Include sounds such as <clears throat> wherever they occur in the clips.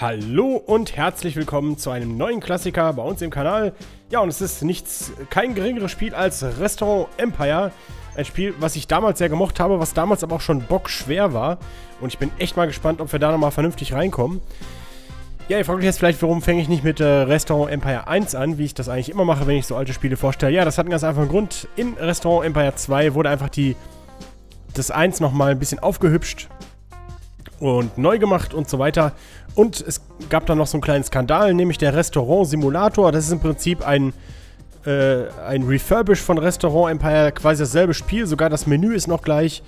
Hallo und herzlich willkommen zu einem neuen Klassiker bei uns im Kanal. Ja, und es ist nichts, kein geringeres Spiel als Restaurant Empire. Ein Spiel, was ich damals sehr gemocht habe, was damals aber auch schon bockschwer war. Und ich bin echt mal gespannt, ob wir da nochmal vernünftig reinkommen. Ja, ihr fragt euch jetzt vielleicht, warum fange ich nicht mit äh, Restaurant Empire 1 an, wie ich das eigentlich immer mache, wenn ich so alte Spiele vorstelle. Ja, das hat einen ganz einfachen Grund. In Restaurant Empire 2 wurde einfach die das 1 nochmal ein bisschen aufgehübscht und neu gemacht und so weiter. Und es gab da noch so einen kleinen Skandal, nämlich der Restaurant-Simulator. Das ist im Prinzip ein, äh, ein Refurbish von Restaurant Empire, quasi dasselbe Spiel, sogar das Menü ist noch gleich.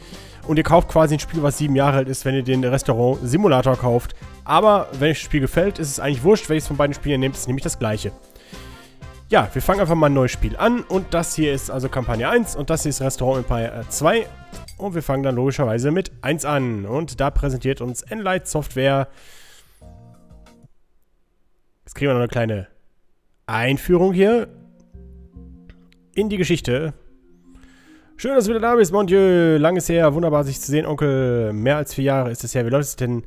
Und ihr kauft quasi ein Spiel, was sieben Jahre alt ist, wenn ihr den Restaurant-Simulator kauft. Aber wenn euch das Spiel gefällt, ist es eigentlich wurscht, welches von beiden Spielen ihr nehmt, ist nämlich das gleiche. Ja, wir fangen einfach mal ein neues Spiel an und das hier ist also Kampagne 1 und das hier ist Restaurant Empire 2 äh, und wir fangen dann logischerweise mit 1 an und da präsentiert uns Enlight Software Jetzt kriegen wir noch eine kleine Einführung hier in die Geschichte. Schön, dass du wieder da bist, mon Dieu. Lang ist her, wunderbar, sich zu sehen, Onkel. Mehr als vier Jahre ist es her. Wie läuft es denn?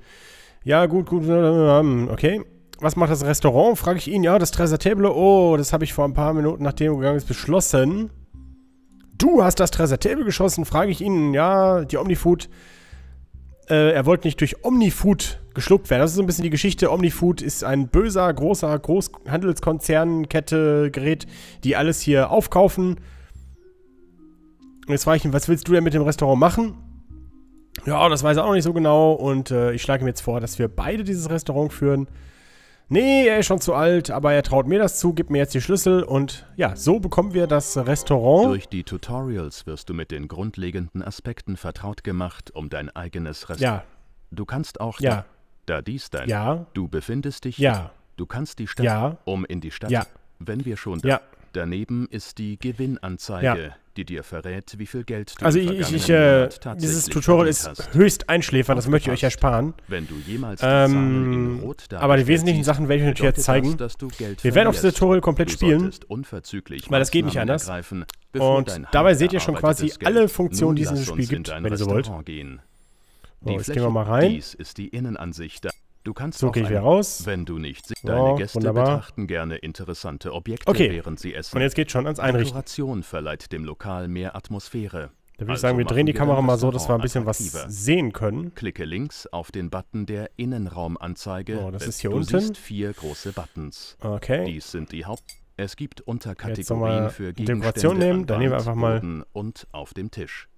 Ja, gut, gut, okay. Was macht das Restaurant? Frage ich ihn. Ja, das Treasure Table. Oh, das habe ich vor ein paar Minuten, nachdem du gegangen bist, beschlossen. Du hast das Treasure Table geschossen? Frage ich ihn. Ja, die Omnifood. Äh, er wollte nicht durch Omnifood geschluckt werden. Das ist so ein bisschen die Geschichte. Omnifood ist ein böser, großer Großhandelskonzern, Kette, Gerät, die alles hier aufkaufen. Und jetzt frage ich ihn, was willst du denn mit dem Restaurant machen? Ja, das weiß er auch noch nicht so genau. Und äh, ich schlage ihm jetzt vor, dass wir beide dieses Restaurant führen. Nee, er ist schon zu alt, aber er traut mir das zu, gibt mir jetzt die Schlüssel und ja, so bekommen wir das Restaurant. Durch die Tutorials wirst du mit den grundlegenden Aspekten vertraut gemacht, um dein eigenes Restaurant. Ja. Du kannst auch ja. Da dies dein. Ja. Du befindest dich. Ja. Du kannst die Stadt. Ja. Um in die Stadt. Ja. Wenn wir schon da. Ja. Daneben ist die Gewinnanzeige, ja. die dir verrät, wie viel Geld du Also ich, ich, ich äh, dieses Tutorial ist hast. höchst einschläfernd, das möchte ich euch ersparen. Wenn du jemals die ähm, in aber die wesentlichen Sachen werde ich natürlich jetzt zeigen. Das, Wir verlierst. werden auch das Tutorial komplett spielen, weil das geht nicht anders. Und dabei seht ihr schon quasi alle Funktionen, die es in diesem Spiel gibt, wenn ihr so wollt. Gehen. So, oh, die jetzt Fläche, gehen wir mal rein. Dies ist die Innenansicht. Du kannst so gehe ich wieder raus. Wenn du nicht so, deine Gäste wunderbar. betrachten gerne interessante Objekte, okay. während sie essen. Und jetzt geht schon ans Einrichten. Dekoration verleiht dem Lokal mehr Atmosphäre. Da würde also ich sagen, wir drehen die Kamera mal so, dass wir ein bisschen was sehen können. Klicke links auf den Button der Innenraumanzeige. Oh, das äh, ist hier du unten. siehst vier große Buttons. Okay. Dies sind die Haupt... Es gibt Unterkategorien für Gegenstände Dekoration nehmen, dann nehmen wir einfach mal Boden und auf dem Tisch.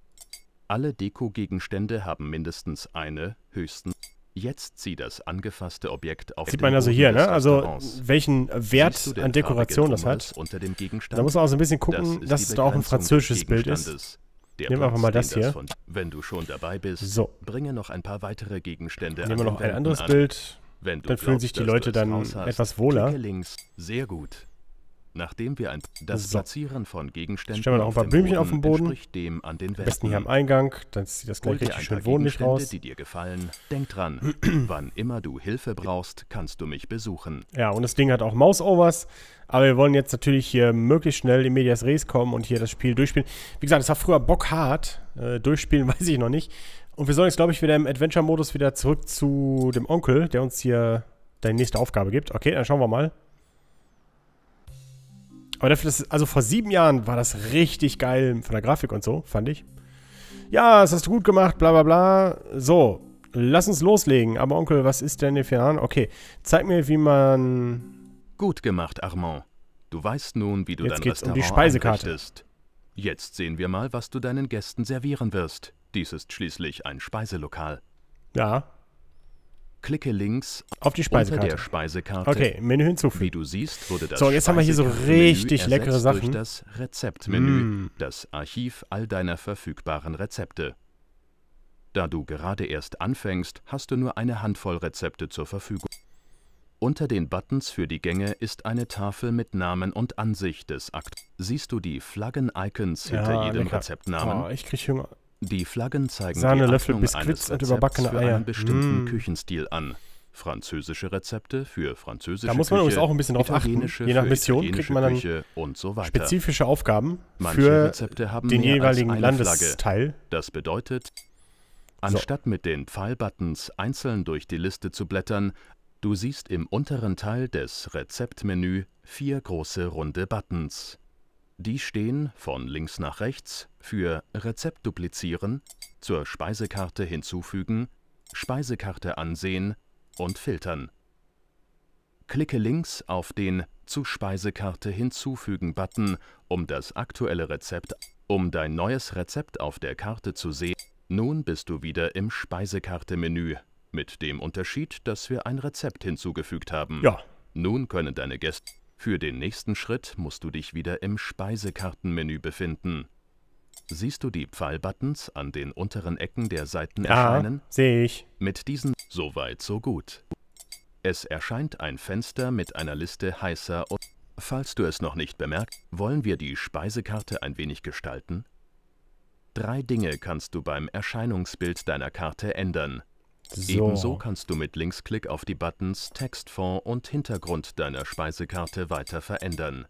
Alle Deko-Gegenstände haben mindestens eine, höchstens. Jetzt zieht das angefasste Objekt auf. Sieht man also hier, ne? Also welchen Wert an Dekoration das hat. da muss man auch so ein bisschen gucken, das dass es da auch ein französisches Bild ist. Der Nehmen wir einfach mal das hier. Das wenn du schon dabei bist, so. bringe noch ein paar weitere Gegenstände Nehmen wir noch ein anderes an. Bild. dann fühlen sich die Leute dann etwas wohler. Sehr gut. Nachdem wir ein das so. Platzieren von Gegenständen stellen wir noch ein paar Blümchen auf den Boden. Dem an den am besten hier am Eingang, dann sieht das gleich richtig schön wohnlich raus. die dir gefallen. Denk dran, <clears throat> wann immer du Hilfe brauchst, kannst du mich besuchen. Ja, und das Ding hat auch Mouseovers, aber wir wollen jetzt natürlich hier möglichst schnell in Medias Res kommen und hier das Spiel durchspielen. Wie gesagt, es war früher bockhart, äh, durchspielen <laughs> weiß ich noch nicht. Und wir sollen jetzt, glaube ich, wieder im Adventure-Modus wieder zurück zu dem Onkel, der uns hier deine nächste Aufgabe gibt. Okay, dann schauen wir mal. Aber dafür, dass, also vor sieben Jahren war das richtig geil von der Grafik und so, fand ich. Ja, das hast du gut gemacht, bla bla bla. So, lass uns loslegen. Aber Onkel, was ist denn hier Neferan? Okay, zeig mir, wie man... Gut gemacht, Armand. Du weißt nun, wie du Jetzt dein geht's Restaurant um die Speisekarte. Einrichtest. Jetzt sehen wir mal, was du deinen Gästen servieren wirst. Dies ist schließlich ein Speiselokal. Ja, Klicke links auf die Speisekarte. Der Speisekarte. Okay, Menü hinzufügen. Wie du siehst, wurde das So, jetzt haben wir hier so richtig leckere Sachen. Durch das Rezeptmenü, mm. das Archiv all deiner verfügbaren Rezepte. Da du gerade erst anfängst, hast du nur eine Handvoll Rezepte zur Verfügung. Unter den Buttons für die Gänge ist eine Tafel mit Namen und Ansicht des Akt. Siehst du die Flaggen-Icons hinter jedem lecker. Rezeptnamen? Oh, ich krieg Hunger. Die Flaggen zeigen Sahne, die Löffel, Biskuits und überbackene Eier. einen bestimmten mm. Küchenstil an. Französische Rezepte für französische Da muss man übrigens auch ein bisschen drauf achten. Je nach Mission kriegt man dann Küche und so weiter. spezifische Aufgaben für den jeweiligen Landesteil. Das bedeutet, anstatt mit den Pfeilbuttons einzeln durch die Liste zu blättern, du siehst im unteren Teil des Rezeptmenü vier große runde Buttons. Die stehen von links nach rechts für Rezept duplizieren, zur Speisekarte hinzufügen, Speisekarte ansehen und filtern. Klicke links auf den zu Speisekarte hinzufügen Button, um das aktuelle Rezept, um dein neues Rezept auf der Karte zu sehen. Nun bist du wieder im Speisekarte-Menü, mit dem Unterschied, dass wir ein Rezept hinzugefügt haben. Ja. Nun können deine Gäste... Für den nächsten Schritt musst du dich wieder im Speisekartenmenü befinden. Siehst du die Pfeilbuttons an den unteren Ecken der Seiten ja, erscheinen? sehe ich. Mit diesen soweit so gut. Es erscheint ein Fenster mit einer Liste heißer und... Falls du es noch nicht bemerkst, wollen wir die Speisekarte ein wenig gestalten? Drei Dinge kannst du beim Erscheinungsbild deiner Karte ändern. So. Ebenso kannst du mit Linksklick auf die Buttons Textfond und Hintergrund deiner Speisekarte weiter verändern.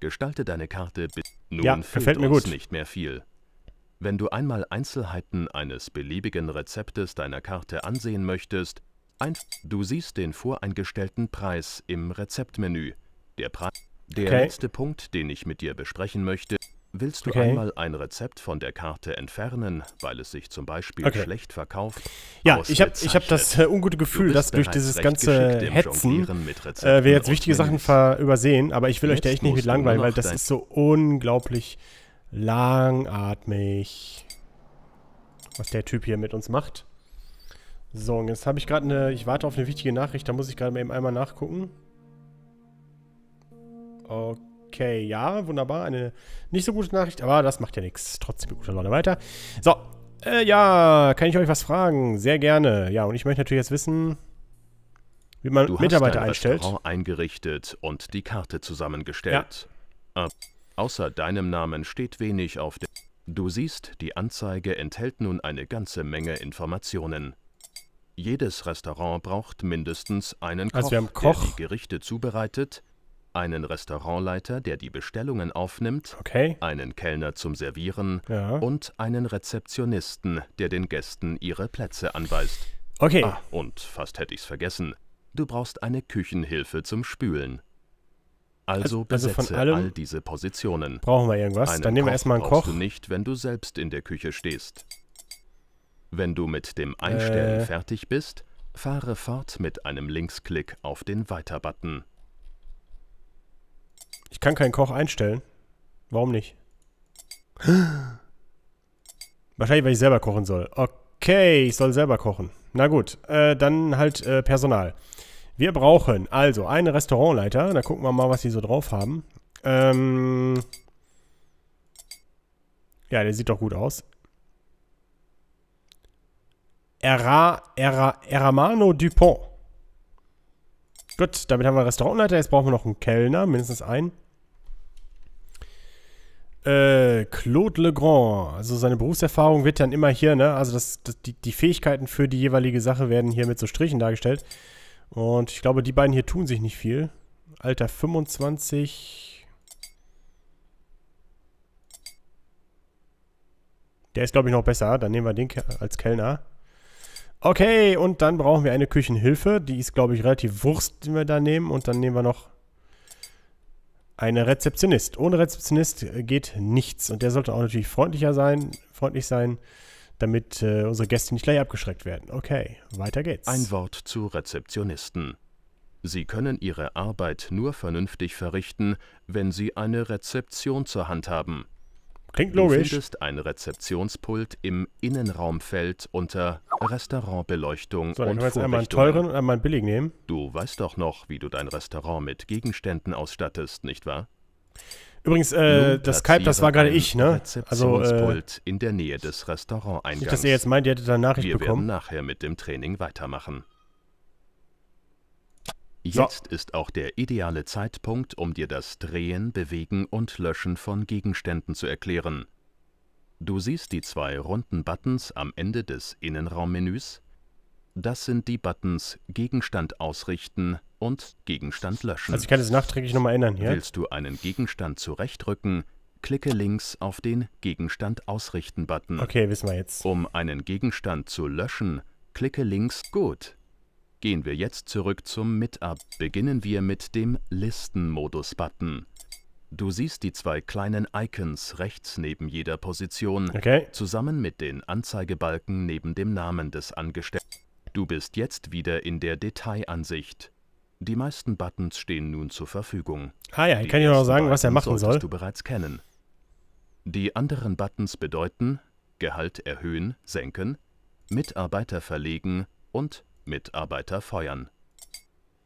Gestalte deine Karte nun ja, fehlt mir uns gut. nicht mehr viel. Wenn du einmal Einzelheiten eines beliebigen Rezeptes deiner Karte ansehen möchtest, du siehst den voreingestellten Preis im Rezeptmenü. Der, Pre der okay. letzte Punkt, den ich mit dir besprechen möchte, Willst du okay. einmal ein Rezept von der Karte entfernen, weil es sich zum Beispiel okay. schlecht verkauft? Ja, ich habe ich hab das äh, ungute Gefühl, dass durch dieses ganze Hetzen äh, wir jetzt wichtige Sachen übersehen, aber ich will euch da echt nicht mit langweilen, weil das ist so unglaublich langatmig, was der Typ hier mit uns macht. So, und jetzt habe ich gerade eine, ich warte auf eine wichtige Nachricht, da muss ich gerade eben einmal nachgucken. Okay. Okay, ja, wunderbar. Eine nicht so gute Nachricht, aber das macht ja nichts. Trotzdem mit guter Laune weiter. So, äh, ja, kann ich euch was fragen? Sehr gerne. Ja, und ich möchte natürlich jetzt wissen, wie man du Mitarbeiter hast dein einstellt. Restaurant eingerichtet und die Karte zusammengestellt. Ja. Äh, außer deinem Namen steht wenig auf der... Du siehst, die Anzeige enthält nun eine ganze Menge Informationen. Jedes Restaurant braucht mindestens einen also Koch, also Koch. der die Gerichte zubereitet, einen Restaurantleiter, der die Bestellungen aufnimmt, okay. einen Kellner zum Servieren ja. und einen Rezeptionisten, der den Gästen ihre Plätze anweist. Okay. Ah, und fast hätte ich's vergessen. Du brauchst eine Küchenhilfe zum Spülen. Also besetze also, also von all diese Positionen. Brauchen wir irgendwas? Einen Dann nehmen wir erstmal einen Koch. du nicht, wenn du selbst in der Küche stehst. Wenn du mit dem äh. Einstellen äh. fertig bist, fahre fort mit einem Linksklick auf den Weiter-Button. Ich kann keinen Koch einstellen. Warum nicht? <gasps> Wahrscheinlich, weil ich selber kochen soll. Okay, ich soll selber kochen. Na gut, äh, dann halt äh, Personal. Wir brauchen also einen Restaurantleiter. Da gucken wir mal, was die so drauf haben. Ähm ja, der sieht doch gut aus. Era, Era, Eramano Dupont. Gut, damit haben wir einen Restaurantleiter. Jetzt brauchen wir noch einen Kellner, mindestens einen. Äh, Claude Legrand. Also seine Berufserfahrung wird dann immer hier, ne? Also das, das die, die Fähigkeiten für die jeweilige Sache werden hier mit so Strichen dargestellt. Und ich glaube, die beiden hier tun sich nicht viel. Alter 25. Der ist, glaube ich, noch besser. Dann nehmen wir den als Kellner. Okay, und dann brauchen wir eine Küchenhilfe. Die ist, glaube ich, relativ Wurst, die wir da nehmen. Und dann nehmen wir noch eine Rezeptionist. Ohne Rezeptionist äh, geht nichts. Und der sollte auch natürlich freundlicher sein, freundlich sein, damit äh, unsere Gäste nicht gleich abgeschreckt werden. Okay, weiter geht's. Ein Wort zu Rezeptionisten. Sie können Ihre Arbeit nur vernünftig verrichten, wenn Sie eine Rezeption zur Hand haben. Klingt logisch. Du findest ein Rezeptionspult im Innenraumfeld unter Restaurantbeleuchtung so, dann und jetzt einmal einen teuren und einmal einen billigen nehmen. Du weißt doch noch, wie du dein Restaurant mit Gegenständen ausstattest, nicht wahr? Übrigens, äh, das Skype, das war gerade ich, ne? Also, äh, in der Nähe des Restauranteingangs. Nicht, dass ihr jetzt meint, ihr hättet da Nachricht Wir bekommen. Wir werden nachher mit dem Training weitermachen. Jetzt so. ist auch der ideale Zeitpunkt, um dir das Drehen, Bewegen und Löschen von Gegenständen zu erklären. Du siehst die zwei runden Buttons am Ende des Innenraummenüs? Das sind die Buttons Gegenstand ausrichten und Gegenstand löschen. Also ich kann das nachträglich nochmal ändern, hier. Willst du einen Gegenstand zurechtrücken, klicke links auf den Gegenstand ausrichten Button. Okay, wissen wir jetzt. Um einen Gegenstand zu löschen, klicke links Gut. Gehen wir jetzt zurück zum mid Beginnen wir mit dem Listen-Modus-Button. Du siehst die zwei kleinen Icons rechts neben jeder Position, okay. zusammen mit den Anzeigebalken neben dem Namen des Angestellten. Du bist jetzt wieder in der Detailansicht. Die meisten Buttons stehen nun zur Verfügung. Ah ja, ich kann dir noch sagen, was er machen soll. du bereits kennen. Die anderen Buttons bedeuten Gehalt erhöhen, senken, Mitarbeiter verlegen und Mitarbeiter feuern.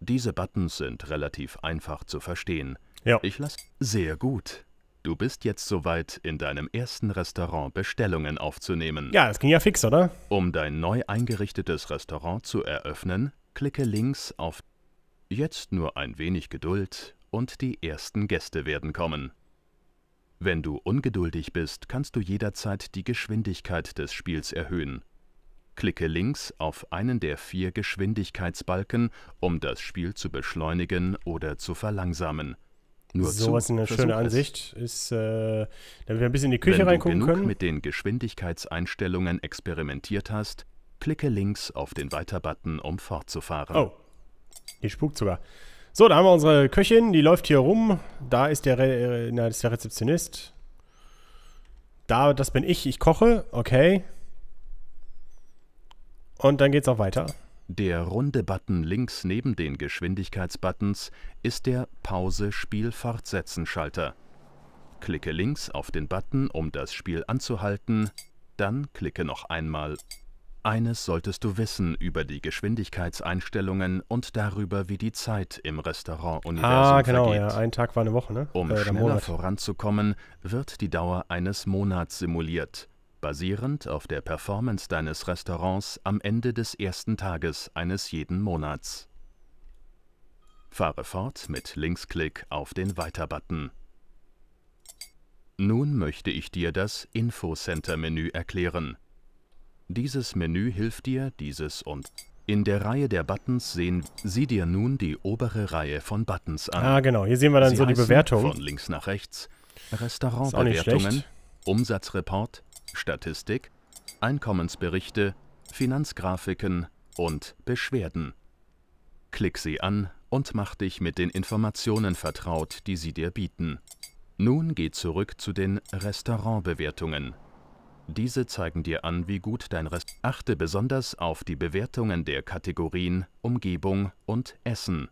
Diese Buttons sind relativ einfach zu verstehen. Ja. Ich lasse sehr gut. Du bist jetzt soweit, in deinem ersten Restaurant Bestellungen aufzunehmen. Ja, das ging ja fix, oder? Um dein neu eingerichtetes Restaurant zu eröffnen, klicke links auf Jetzt nur ein wenig Geduld und die ersten Gäste werden kommen. Wenn du ungeduldig bist, kannst du jederzeit die Geschwindigkeit des Spiels erhöhen. Klicke links auf einen der vier Geschwindigkeitsbalken, um das Spiel zu beschleunigen oder zu verlangsamen. Nur so was eine Versuch schöne Ansicht ist, äh, damit wir ein bisschen in die Küche Wenn reingucken du genug mit den Geschwindigkeitseinstellungen experimentiert hast, klicke links auf den Weiter-Button, um fortzufahren. Oh, hier spukt sogar. So, da haben wir unsere Köchin, die läuft hier rum. Da ist der, Re äh, na, ist der Rezeptionist. Da, das bin ich, ich koche. Okay. Und dann geht's auch weiter. Der runde Button links neben den Geschwindigkeitsbuttons ist der Pause-Spiel-Fortsetzen-Schalter. Klicke links auf den Button, um das Spiel anzuhalten, dann klicke noch einmal. Eines solltest du wissen über die Geschwindigkeitseinstellungen und darüber, wie die Zeit im Restaurant-Universum Ah, genau, vergeht. ja, ein Tag war eine Woche, ne? Um äh, schneller Monat. voranzukommen, wird die Dauer eines Monats simuliert basierend auf der Performance deines Restaurants am Ende des ersten Tages eines jeden Monats. Fahre fort mit Linksklick auf den Weiter-Button. Nun möchte ich dir das info center menü erklären. Dieses Menü hilft dir, dieses und... In der Reihe der Buttons sehen Sie dir nun die obere Reihe von Buttons an. Ah, genau. Hier sehen wir dann Sie so die Bewertung. von links nach rechts. Restaurantbewertungen, Umsatzreport, Statistik, Einkommensberichte, Finanzgrafiken und Beschwerden. Klick sie an und mach dich mit den Informationen vertraut, die sie dir bieten. Nun geh zurück zu den Restaurantbewertungen. Diese zeigen dir an, wie gut dein Restaurant ist. Achte besonders auf die Bewertungen der Kategorien Umgebung und Essen.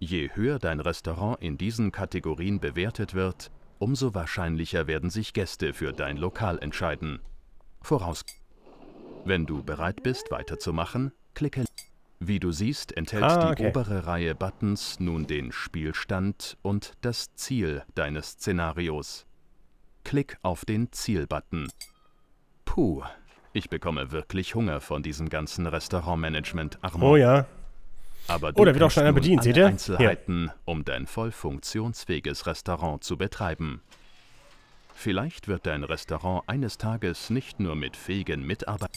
Je höher dein Restaurant in diesen Kategorien bewertet wird, umso wahrscheinlicher werden sich Gäste für dein Lokal entscheiden. Voraus. Wenn du bereit bist, weiterzumachen, klicke. Wie du siehst, enthält ah, okay. die obere Reihe Buttons nun den Spielstand und das Ziel deines Szenarios. Klick auf den Ziel-Button. Puh, ich bekomme wirklich Hunger von diesem ganzen Restaurantmanagement, armor Oh ja. Aber du Oder oh, wird auch schon einer bedient, seht ihr? Einzelheiten, ja. um dein voll funktionsfähiges Restaurant zu betreiben. Vielleicht wird dein Restaurant eines Tages nicht nur mit fähigen Mitarbeitern...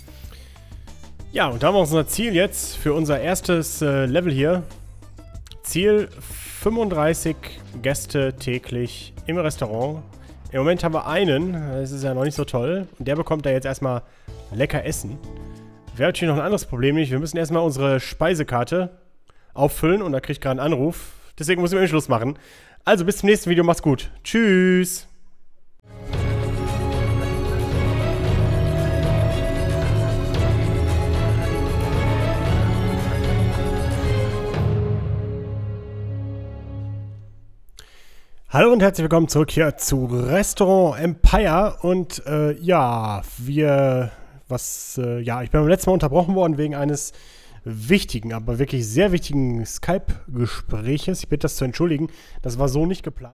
Ja, und da haben wir unser Ziel jetzt für unser erstes äh, Level hier. Ziel 35 Gäste täglich im Restaurant. Im Moment haben wir einen, das ist ja noch nicht so toll. Und der bekommt da jetzt erstmal lecker Essen. Wäre natürlich noch ein anderes Problem, nicht? Wir müssen erstmal unsere Speisekarte auffüllen und da kriege ich gerade einen Anruf. Deswegen muss ich mit Schluss machen. Also bis zum nächsten Video. Macht's gut. Tschüss. Hallo und herzlich willkommen zurück hier zu Restaurant Empire und äh, ja, wir, was, äh, ja, ich bin beim letzten Mal unterbrochen worden wegen eines wichtigen, aber wirklich sehr wichtigen Skype-Gespräches. Ich bitte das zu entschuldigen. Das war so nicht geplant.